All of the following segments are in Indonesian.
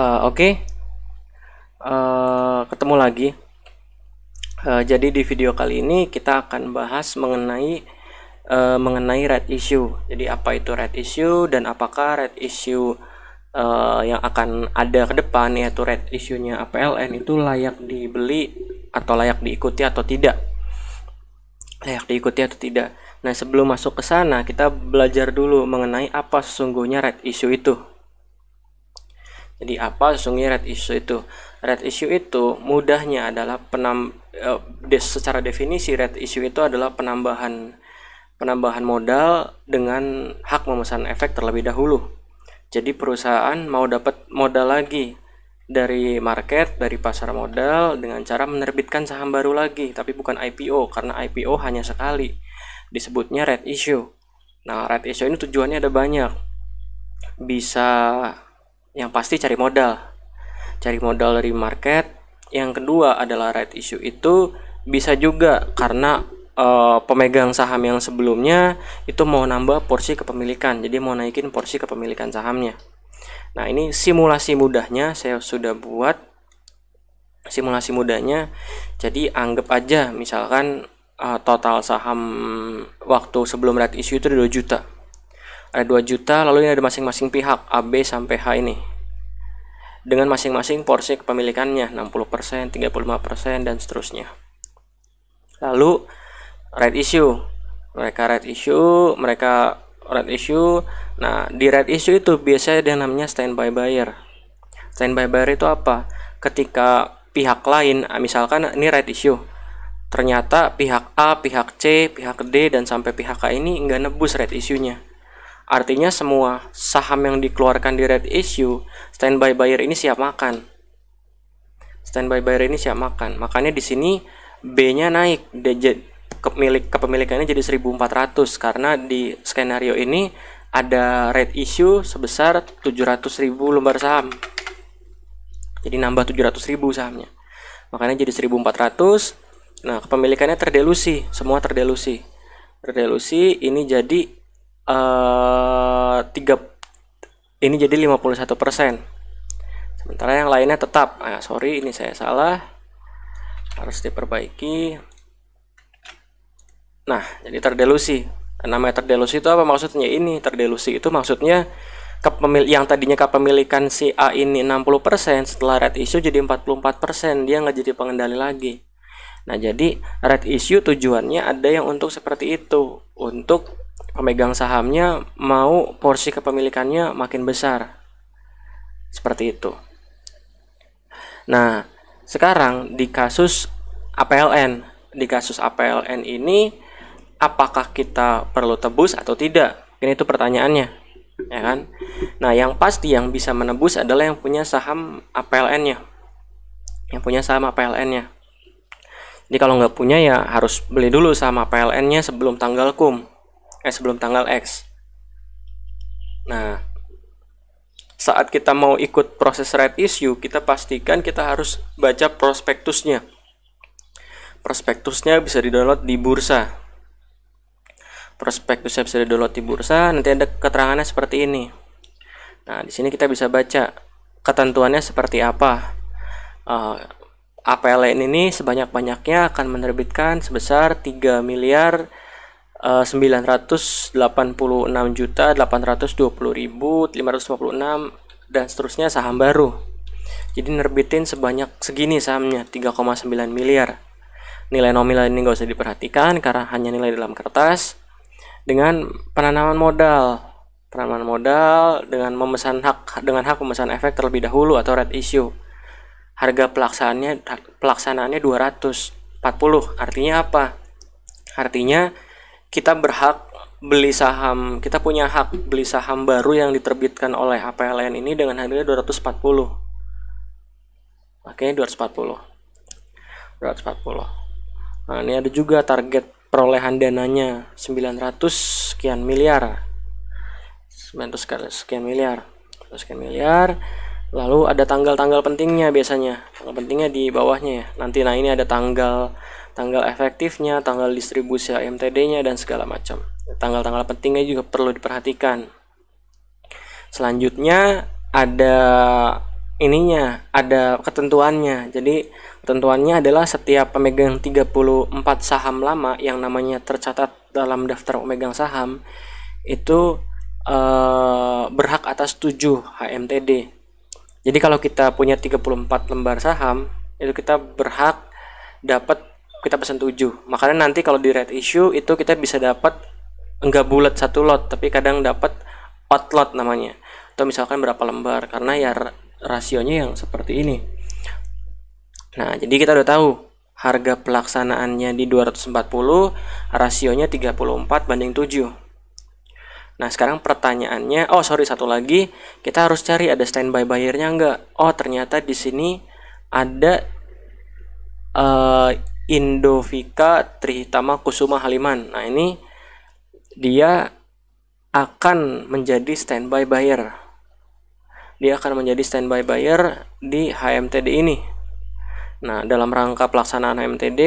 Eh, oke okay. uh, eh, ketemu lagi uh, jadi di video kali ini kita akan bahas mengenai uh, mengenai red issue jadi apa itu red issue dan apakah red issue uh, yang akan ada ke depan yaitu red issue-nya APLN itu layak dibeli atau layak diikuti atau tidak layak diikuti atau tidak nah sebelum masuk ke sana kita belajar dulu mengenai apa sesungguhnya red issue itu jadi apa sesungguhnya red issue itu? Red issue itu mudahnya adalah penam uh, secara definisi red issue itu adalah penambahan penambahan modal dengan hak memesan efek terlebih dahulu. Jadi perusahaan mau dapat modal lagi dari market, dari pasar modal dengan cara menerbitkan saham baru lagi, tapi bukan IPO karena IPO hanya sekali. Disebutnya red issue. Nah, red issue ini tujuannya ada banyak. Bisa yang pasti cari modal. Cari modal dari market. Yang kedua adalah right issue itu bisa juga karena uh, pemegang saham yang sebelumnya itu mau nambah porsi kepemilikan. Jadi mau naikin porsi kepemilikan sahamnya. Nah, ini simulasi mudahnya saya sudah buat simulasi mudahnya. Jadi anggap aja misalkan uh, total saham waktu sebelum right issue itu 2 juta ada eh, 2 juta lalu ini ada masing-masing pihak AB sampai H ini dengan masing-masing porsi kepemilikannya 60%, 35% dan seterusnya. Lalu right issue. Mereka right issue, mereka right issue. Nah, di right issue itu biasanya ada namanya standby buyer. Standby buyer itu apa? Ketika pihak lain, ah, misalkan ini right issue. Ternyata pihak A, pihak C, pihak D dan sampai pihak K ini enggak nebus right issue Artinya semua saham yang dikeluarkan di red issue, standby buyer ini siap makan. Standby buyer ini siap makan. Makanya di sini B-nya naik, DJ kepemilik kepemilikannya jadi 1400 karena di skenario ini ada red issue sebesar 700.000 lembar saham. Jadi nambah 700.000 sahamnya. Makanya jadi 1400. Nah, kepemilikannya terdelusi, semua terdelusi. Terdelusi ini jadi uh, eh, 3 ini jadi 51%. Sementara yang lainnya tetap. Nah, sorry ini saya salah. Harus diperbaiki. Nah, jadi terdelusi. Namanya terdelusi itu apa maksudnya ini? Terdelusi itu maksudnya kepemil yang tadinya kepemilikan si A ini 60% setelah red issue jadi 44% dia nggak jadi pengendali lagi nah jadi red issue tujuannya ada yang untuk seperti itu untuk pemegang sahamnya mau porsi kepemilikannya makin besar. Seperti itu. Nah, sekarang di kasus APLN, di kasus APLN ini apakah kita perlu tebus atau tidak? Ini itu pertanyaannya, ya kan? Nah, yang pasti yang bisa menebus adalah yang punya saham APLN-nya. Yang punya saham APLN-nya. Jadi kalau nggak punya ya harus beli dulu sama APLN-nya sebelum tanggal kum eh sebelum tanggal X. Nah, saat kita mau ikut proses right issue, kita pastikan kita harus baca prospektusnya. Prospektusnya bisa didownload di bursa. Prospektusnya bisa didownload di bursa, nanti ada keterangannya seperti ini. Nah, di sini kita bisa baca ketentuannya seperti apa. Uh, eh, APLN ini sebanyak-banyaknya akan menerbitkan sebesar 3 miliar Eh, enam juta enam dan seterusnya saham baru. Jadi nerbitin sebanyak segini sahamnya 3,9 miliar. Nilai nominal ini nggak usah diperhatikan karena hanya nilai dalam kertas dengan penanaman modal. Penanaman modal dengan memesan hak dengan hak pemesan efek terlebih dahulu atau red issue. Harga pelaksanaannya pelaksanaannya 240. Artinya apa? Artinya kita berhak beli saham kita punya hak beli saham baru yang diterbitkan oleh APLN ini dengan harga 240 oke 240 240 nah ini ada juga target perolehan dananya 900 sekian miliar 900 sekian miliar 900 sekian miliar lalu ada tanggal-tanggal pentingnya biasanya yang pentingnya di bawahnya ya nanti nah ini ada tanggal tanggal efektifnya tanggal distribusi MTD-nya dan segala macam tanggal-tanggal pentingnya juga perlu diperhatikan selanjutnya ada ininya ada ketentuannya jadi ketentuannya adalah setiap pemegang 34 saham lama yang namanya tercatat dalam daftar pemegang saham itu eh, berhak atas 7 HMTD jadi kalau kita punya 34 lembar saham, itu kita berhak dapat kita pesan 7. Makanya nanti kalau di red issue itu kita bisa dapat enggak bulat satu lot, tapi kadang dapat odd lot namanya. Atau misalkan berapa lembar karena ya rasionya yang seperti ini. Nah, jadi kita udah tahu harga pelaksanaannya di 240, rasionya 34 banding 7. Nah, sekarang pertanyaannya, oh sorry satu lagi, kita harus cari ada standby buyernya nggak? Oh, ternyata di sini ada uh, eh, Indovika Trihitama Kusuma Haliman. Nah, ini dia akan menjadi standby buyer. Dia akan menjadi standby buyer di HMTD ini. Nah, dalam rangka pelaksanaan HMTD,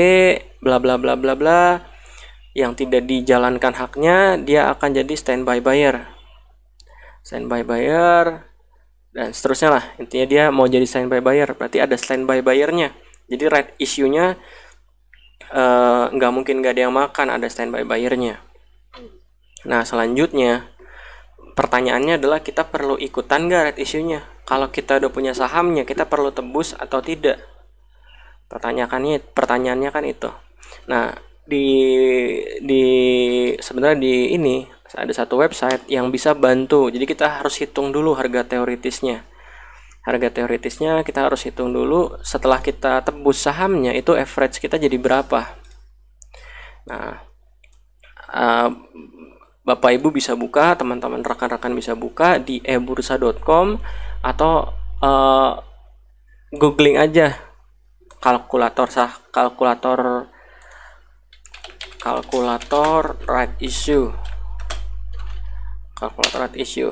bla bla bla bla bla, yang tidak dijalankan haknya dia akan jadi standby buyer standby buyer dan seterusnya lah intinya dia mau jadi standby buyer berarti ada standby buyernya jadi right issue-nya eh, nggak uh, mungkin nggak ada yang makan ada standby buyernya nah selanjutnya pertanyaannya adalah kita perlu ikutan nggak right issue-nya kalau kita udah punya sahamnya kita perlu tebus atau tidak pertanyaannya pertanyaannya kan itu nah di di sebenarnya di ini ada satu website yang bisa bantu. Jadi kita harus hitung dulu harga teoritisnya. Harga teoritisnya kita harus hitung dulu setelah kita tebus sahamnya itu average kita jadi berapa. Nah, uh, Bapak Ibu bisa buka, teman-teman rekan-rekan bisa buka di ebursa.com atau uh, googling aja kalkulator sah kalkulator kalkulator right issue kalkulator right issue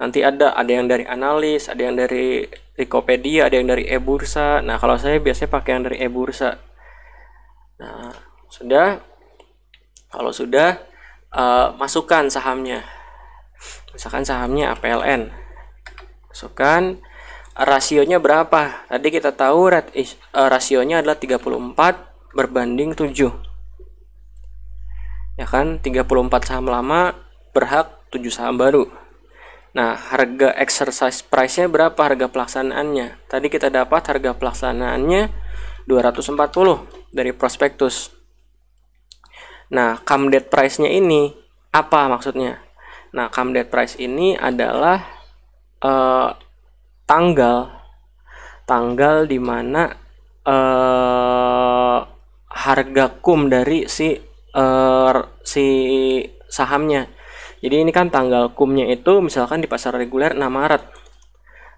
nanti ada ada yang dari analis ada yang dari wikipedia ada yang dari e-bursa nah kalau saya biasanya pakai yang dari e-bursa nah sudah kalau sudah uh, masukkan sahamnya misalkan sahamnya APLN masukkan rasionya berapa tadi kita tahu red, uh, rasionya adalah 34 berbanding 7 ya kan 34 saham lama berhak 7 saham baru nah harga exercise price nya berapa harga pelaksanaannya tadi kita dapat harga pelaksanaannya 240 dari prospektus nah come date price nya ini apa maksudnya nah come date price ini adalah eh, tanggal tanggal dimana eh, harga kum dari si uh, si sahamnya. Jadi ini kan tanggal kumnya itu misalkan di pasar reguler 6 Maret.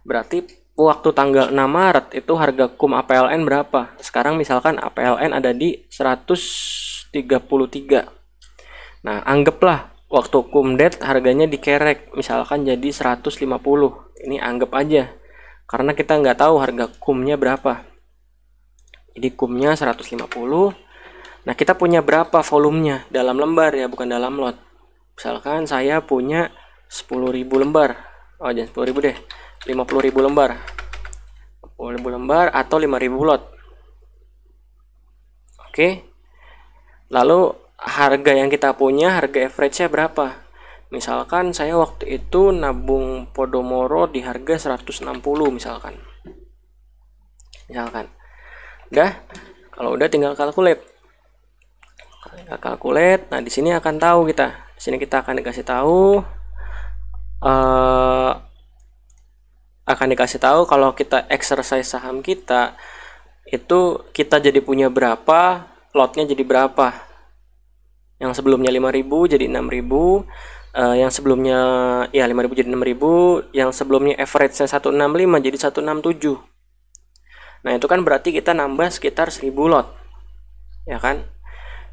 Berarti waktu tanggal 6 Maret itu harga kum APLN berapa? Sekarang misalkan APLN ada di 133. Nah, anggaplah waktu kum date harganya dikerek misalkan jadi 150. Ini anggap aja. Karena kita nggak tahu harga kumnya berapa. Jadi kumnya 150, Nah, kita punya berapa volumenya dalam lembar ya, bukan dalam lot. Misalkan saya punya 10.000 lembar. Oh, jangan 10.000 deh. 50.000 lembar. ribu lembar atau 5.000 lot. Oke. Lalu harga yang kita punya, harga average-nya berapa? Misalkan saya waktu itu nabung Podomoro di harga 160 misalkan. Misalkan. Udah, kalau udah tinggal kalkulate ke calculate. Nah, di sini akan tahu kita. Di sini kita akan dikasih tahu uh, akan dikasih tahu kalau kita exercise saham kita itu kita jadi punya berapa, lotnya jadi berapa. Yang sebelumnya 5000 jadi 6000, uh, eh, yang sebelumnya ya 5000 jadi 6000, yang sebelumnya average-nya 165 jadi 167. Nah, itu kan berarti kita nambah sekitar 1000 lot. Ya kan?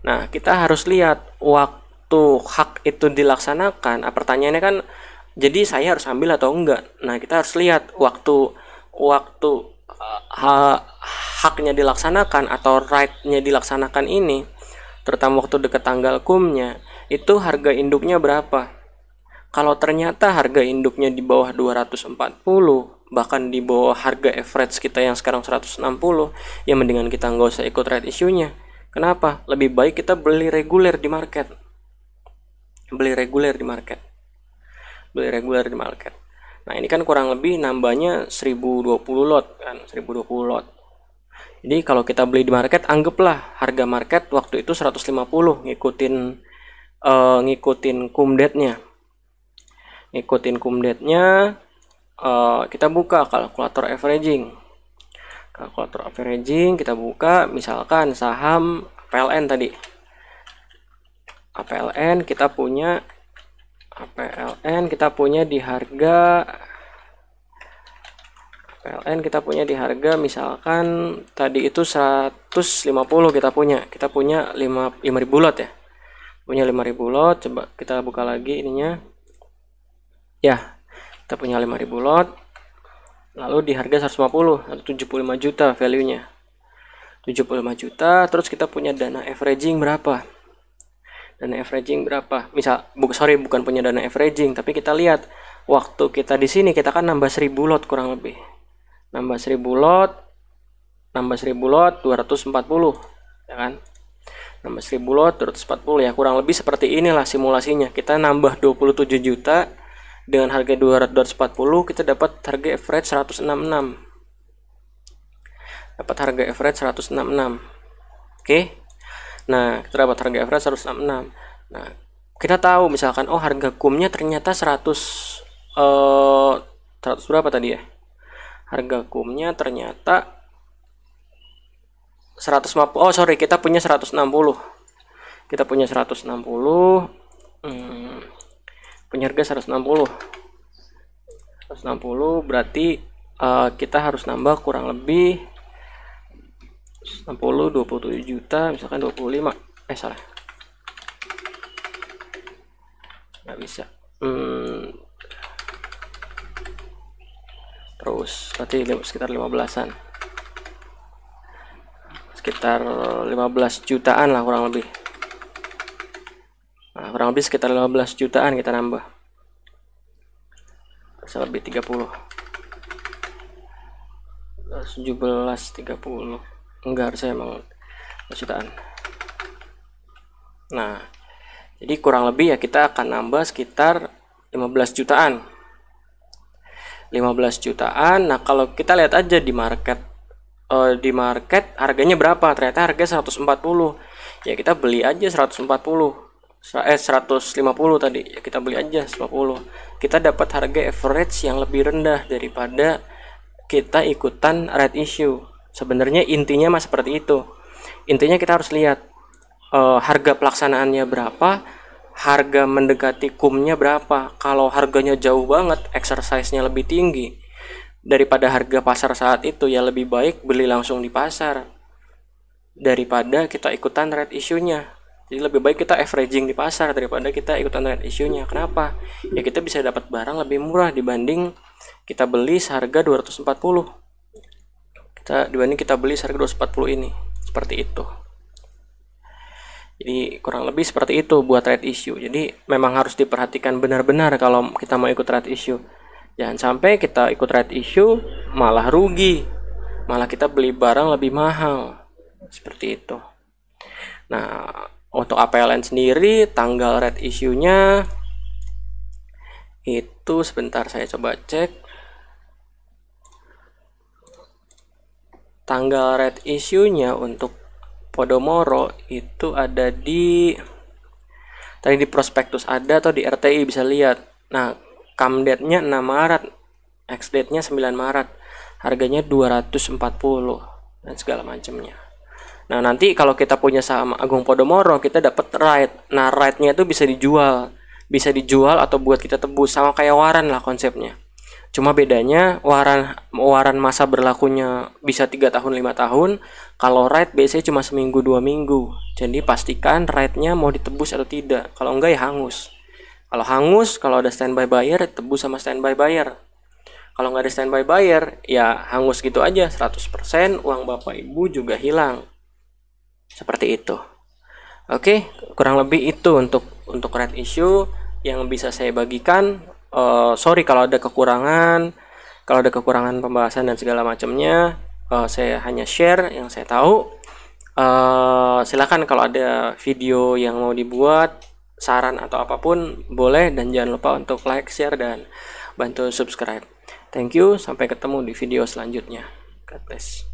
Nah, kita harus lihat waktu hak itu dilaksanakan. Nah, pertanyaannya kan jadi saya harus ambil atau enggak. Nah, kita harus lihat waktu waktu ah, ha, haknya dilaksanakan atau rightnya dilaksanakan ini terutama waktu dekat tanggal kumnya itu harga induknya berapa. Kalau ternyata harga induknya di bawah 240 bahkan di bawah harga average kita yang sekarang 160 ya mendingan kita nggak usah ikut right issue-nya Kenapa? Lebih baik kita beli reguler di market. Beli reguler di market. Beli reguler di market. Nah, ini kan kurang lebih nambahnya 1020 lot kan, 1020 lot. Jadi kalau kita beli di market anggaplah harga market waktu itu 150 ngikutin uh, ngikutin kumdetnya. Ngikutin kumdetnya uh, eh, kita buka kalkulator averaging kalkulator averaging kita buka misalkan saham PLN tadi APLN kita punya APLN kita punya di harga PLN kita punya di harga misalkan tadi itu 150 kita punya kita punya lima 5000 lot ya punya 5000 lot coba kita buka lagi ininya ya kita punya 5000 lot lalu di harga 150 atau 75 juta value-nya 75 juta terus kita punya dana averaging berapa dana averaging berapa misal bu, sorry bukan punya dana averaging tapi kita lihat waktu kita di sini kita kan nambah 1000 lot kurang lebih nambah 1000 lot nambah 1000 lot 240 ya kan nambah 1000 lot 240 ya kurang lebih seperti inilah simulasinya kita nambah 27 juta dengan harga 240 kita dapat harga average 166 dapat harga average 166 oke okay? nah kita dapat harga average 166 nah kita tahu misalkan oh harga kumnya ternyata 100 eh 100 berapa tadi ya harga kumnya ternyata 150 oh sorry kita punya 160 kita punya 160 hmm, punya harga 160 160 berarti uh, kita harus nambah kurang lebih 60 27 juta misalkan 25 eh salah nggak bisa hmm. terus berarti sekitar 15an sekitar 15 jutaan lah kurang lebih Nah, kurang lebih sekitar 15 jutaan kita nambah. Bisa lebih 30. 17 30. Enggak harusnya emang jutaan. Nah, jadi kurang lebih ya kita akan nambah sekitar 15 jutaan. 15 jutaan. Nah, kalau kita lihat aja di market uh, di market harganya berapa? Ternyata harga 140. Ya kita beli aja 140 eh 150 tadi ya kita beli aja 150 kita dapat harga average yang lebih rendah daripada kita ikutan red issue sebenarnya intinya mas seperti itu intinya kita harus lihat uh, harga pelaksanaannya berapa harga mendekati kumnya berapa kalau harganya jauh banget exercise-nya lebih tinggi daripada harga pasar saat itu ya lebih baik beli langsung di pasar daripada kita ikutan red issue-nya jadi lebih baik kita averaging di pasar daripada kita ikutan trend isunya. Kenapa? Ya kita bisa dapat barang lebih murah dibanding kita beli seharga 240. Kita dibanding kita beli seharga 240 ini. Seperti itu. Jadi kurang lebih seperti itu buat trade issue. Jadi memang harus diperhatikan benar-benar kalau kita mau ikut trade issue. Jangan sampai kita ikut trade issue malah rugi. Malah kita beli barang lebih mahal. Seperti itu. Nah, APLN sendiri tanggal red issue-nya itu sebentar saya coba cek tanggal red issue-nya untuk Podomoro itu ada di tadi di prospektus ada atau di RTI bisa lihat nah date-nya 6 Maret date nya 9 Maret harganya 240 dan segala macamnya Nah nanti kalau kita punya saham Agung Podomoro kita dapat right. Nah rightnya itu bisa dijual, bisa dijual atau buat kita tebus sama kayak waran lah konsepnya. Cuma bedanya waran waran masa berlakunya bisa tiga tahun lima tahun. Kalau right biasanya cuma seminggu dua minggu. Jadi pastikan rightnya mau ditebus atau tidak. Kalau enggak ya hangus. Kalau hangus kalau ada standby buyer tebus sama standby buyer. Kalau nggak ada standby buyer, ya hangus gitu aja 100% uang bapak ibu juga hilang seperti itu oke okay, kurang lebih itu untuk untuk red issue yang bisa saya bagikan uh, sorry kalau ada kekurangan kalau ada kekurangan pembahasan dan segala macamnya uh, saya hanya share yang saya tahu uh, eh, silahkan kalau ada video yang mau dibuat saran atau apapun boleh dan jangan lupa untuk like, share, dan bantu subscribe. Thank you, sampai ketemu di video selanjutnya. God bless.